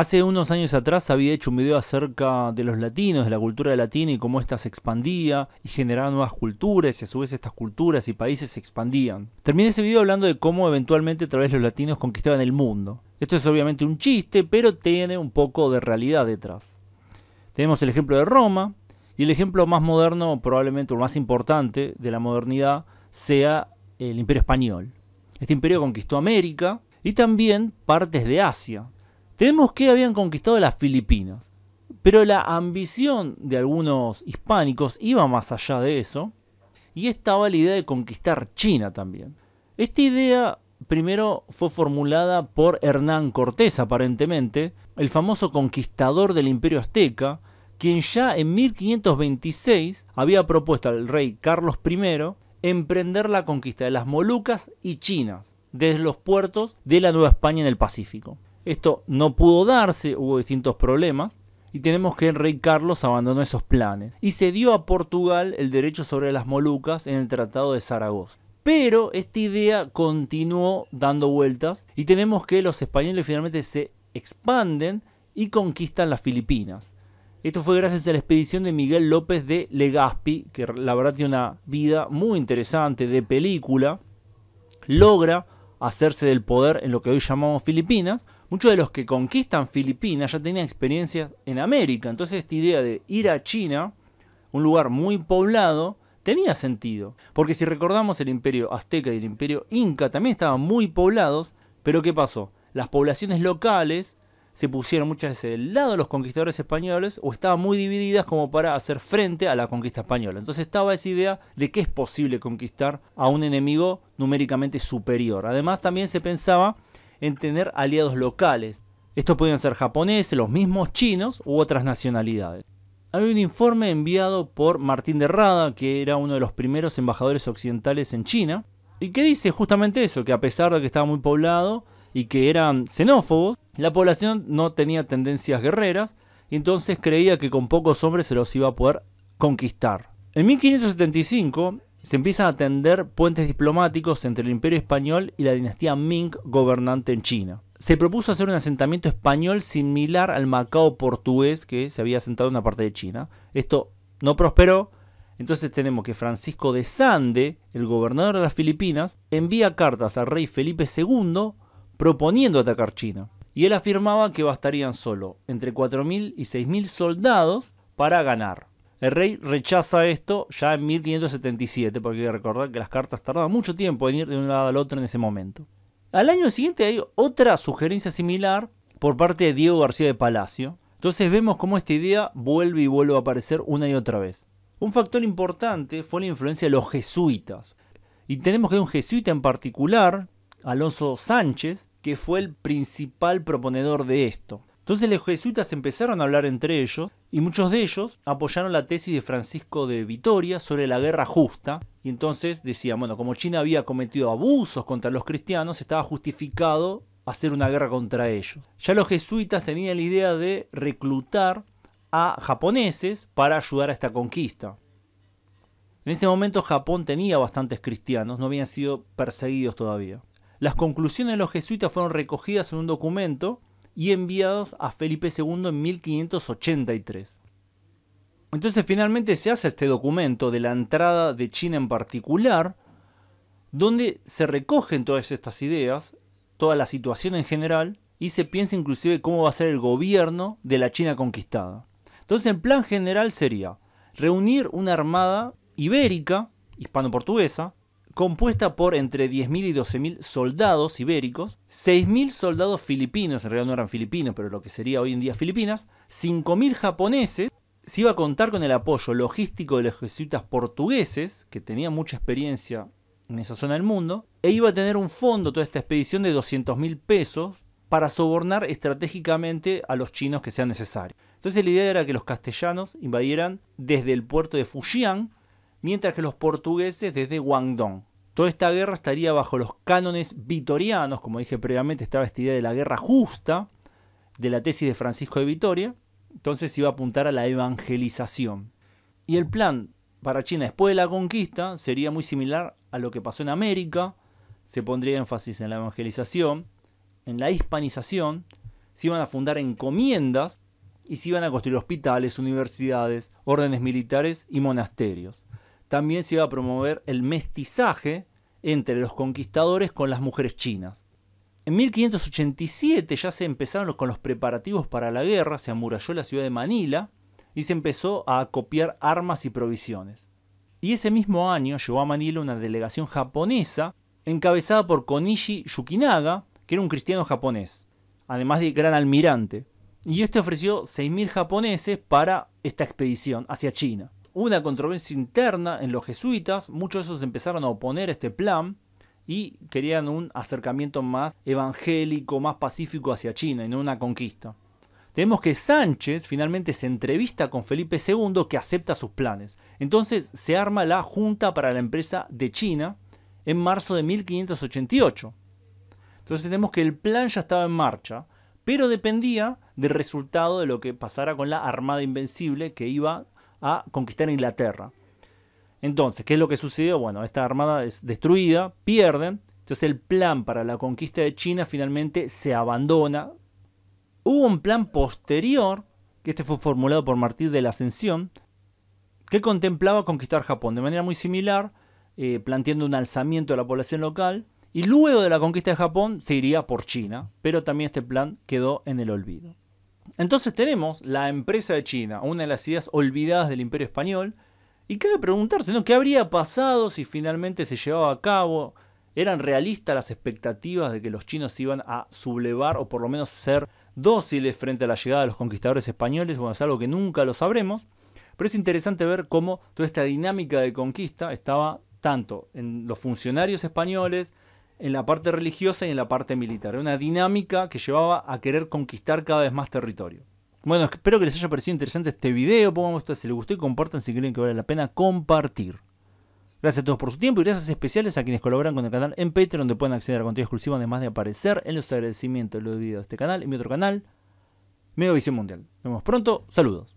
Hace unos años atrás había hecho un video acerca de los latinos, de la cultura latina y cómo ésta se expandía y generaba nuevas culturas y a su vez estas culturas y países se expandían. Terminé ese video hablando de cómo eventualmente a través de los latinos conquistaban el mundo. Esto es obviamente un chiste, pero tiene un poco de realidad detrás. Tenemos el ejemplo de Roma y el ejemplo más moderno, probablemente o más importante de la modernidad, sea el imperio español. Este imperio conquistó América y también partes de Asia. Tenemos que habían conquistado las Filipinas, pero la ambición de algunos hispánicos iba más allá de eso, y estaba la idea de conquistar China también. Esta idea primero fue formulada por Hernán Cortés, aparentemente, el famoso conquistador del imperio azteca, quien ya en 1526 había propuesto al rey Carlos I emprender la conquista de las Molucas y Chinas desde los puertos de la Nueva España en el Pacífico. Esto no pudo darse, hubo distintos problemas. Y tenemos que el rey Carlos abandonó esos planes. Y se dio a Portugal el derecho sobre las Molucas en el Tratado de Zaragoza. Pero esta idea continuó dando vueltas y tenemos que los españoles finalmente se expanden y conquistan las Filipinas. Esto fue gracias a la expedición de Miguel López de Legazpi, que la verdad tiene una vida muy interesante de película. Logra hacerse del poder en lo que hoy llamamos Filipinas, muchos de los que conquistan Filipinas ya tenían experiencias en América. Entonces esta idea de ir a China, un lugar muy poblado, tenía sentido. Porque si recordamos el imperio azteca y el imperio inca también estaban muy poblados, pero ¿qué pasó? Las poblaciones locales se pusieron muchas veces del lado de los conquistadores españoles o estaban muy divididas como para hacer frente a la conquista española. Entonces estaba esa idea de que es posible conquistar a un enemigo numéricamente superior. Además también se pensaba en tener aliados locales. Estos podían ser japoneses, los mismos chinos u otras nacionalidades. Hay un informe enviado por Martín de Rada, que era uno de los primeros embajadores occidentales en China, y que dice justamente eso, que a pesar de que estaba muy poblado y que eran xenófobos, la población no tenía tendencias guerreras y entonces creía que con pocos hombres se los iba a poder conquistar. En 1575 se empiezan a tender puentes diplomáticos entre el Imperio Español y la dinastía Ming gobernante en China. Se propuso hacer un asentamiento español similar al Macao portugués que se había asentado en una parte de China. Esto no prosperó, entonces tenemos que Francisco de Sande, el gobernador de las Filipinas, envía cartas al rey Felipe II proponiendo atacar China y él afirmaba que bastarían solo entre 4.000 y 6.000 soldados para ganar. El rey rechaza esto ya en 1577, porque hay que recordar que las cartas tardaban mucho tiempo en ir de un lado al otro en ese momento. Al año siguiente hay otra sugerencia similar por parte de Diego García de Palacio. Entonces vemos cómo esta idea vuelve y vuelve a aparecer una y otra vez. Un factor importante fue la influencia de los jesuitas. Y tenemos que un jesuita en particular, Alonso Sánchez, que fue el principal proponedor de esto. Entonces los jesuitas empezaron a hablar entre ellos y muchos de ellos apoyaron la tesis de Francisco de Vitoria sobre la guerra justa y entonces decían, bueno, como China había cometido abusos contra los cristianos, estaba justificado hacer una guerra contra ellos. Ya los jesuitas tenían la idea de reclutar a japoneses para ayudar a esta conquista. En ese momento Japón tenía bastantes cristianos, no habían sido perseguidos todavía. Las conclusiones de los jesuitas fueron recogidas en un documento y enviadas a Felipe II en 1583. Entonces finalmente se hace este documento de la entrada de China en particular, donde se recogen todas estas ideas, toda la situación en general, y se piensa inclusive cómo va a ser el gobierno de la China conquistada. Entonces el plan general sería reunir una armada ibérica, hispano-portuguesa, compuesta por entre 10.000 y 12.000 soldados ibéricos, 6.000 soldados filipinos, en realidad no eran filipinos, pero lo que sería hoy en día Filipinas, 5.000 japoneses, se iba a contar con el apoyo logístico de los jesuitas portugueses, que tenían mucha experiencia en esa zona del mundo, e iba a tener un fondo toda esta expedición de 200.000 pesos para sobornar estratégicamente a los chinos que sea necesario. Entonces la idea era que los castellanos invadieran desde el puerto de Fujian, mientras que los portugueses desde Guangdong. Toda esta guerra estaría bajo los cánones vitorianos, como dije previamente, estaba esta idea de la guerra justa, de la tesis de Francisco de Vitoria, entonces se iba a apuntar a la evangelización. Y el plan para China después de la conquista sería muy similar a lo que pasó en América, se pondría énfasis en la evangelización, en la hispanización, se iban a fundar encomiendas y se iban a construir hospitales, universidades, órdenes militares y monasterios. También se iba a promover el mestizaje entre los conquistadores con las mujeres chinas. En 1587 ya se empezaron con los preparativos para la guerra, se amuralló la ciudad de Manila y se empezó a copiar armas y provisiones. Y ese mismo año llegó a Manila una delegación japonesa encabezada por Konishi Yukinaga, que era un cristiano japonés, además de gran almirante. Y este ofreció 6.000 japoneses para esta expedición hacia China una controversia interna en los jesuitas, muchos de esos empezaron a oponer este plan y querían un acercamiento más evangélico, más pacífico hacia China y no una conquista. Tenemos que Sánchez finalmente se entrevista con Felipe II que acepta sus planes. Entonces se arma la Junta para la Empresa de China en marzo de 1588. Entonces tenemos que el plan ya estaba en marcha, pero dependía del resultado de lo que pasara con la Armada Invencible que iba a conquistar Inglaterra. Entonces, ¿qué es lo que sucedió? Bueno, esta armada es destruida, pierden. Entonces el plan para la conquista de China finalmente se abandona. Hubo un plan posterior, que este fue formulado por Martín de la Ascensión, que contemplaba conquistar Japón de manera muy similar, eh, planteando un alzamiento de la población local. Y luego de la conquista de Japón se iría por China, pero también este plan quedó en el olvido. Entonces tenemos la empresa de China, una de las ideas olvidadas del imperio español, y cabe preguntarse, ¿no? ¿Qué habría pasado si finalmente se llevaba a cabo? ¿Eran realistas las expectativas de que los chinos iban a sublevar o por lo menos ser dóciles frente a la llegada de los conquistadores españoles? Bueno, es algo que nunca lo sabremos, pero es interesante ver cómo toda esta dinámica de conquista estaba tanto en los funcionarios españoles, en la parte religiosa y en la parte militar. Una dinámica que llevaba a querer conquistar cada vez más territorio. Bueno, espero que les haya parecido interesante este video. Pongan esto si les gustó y compartan si creen que vale la pena compartir. Gracias a todos por su tiempo y gracias especiales a quienes colaboran con el canal en Patreon, donde pueden acceder a contenido exclusivo además de aparecer en los agradecimientos de los videos de este canal y mi otro canal, medio Visión Mundial. Nos vemos pronto, saludos.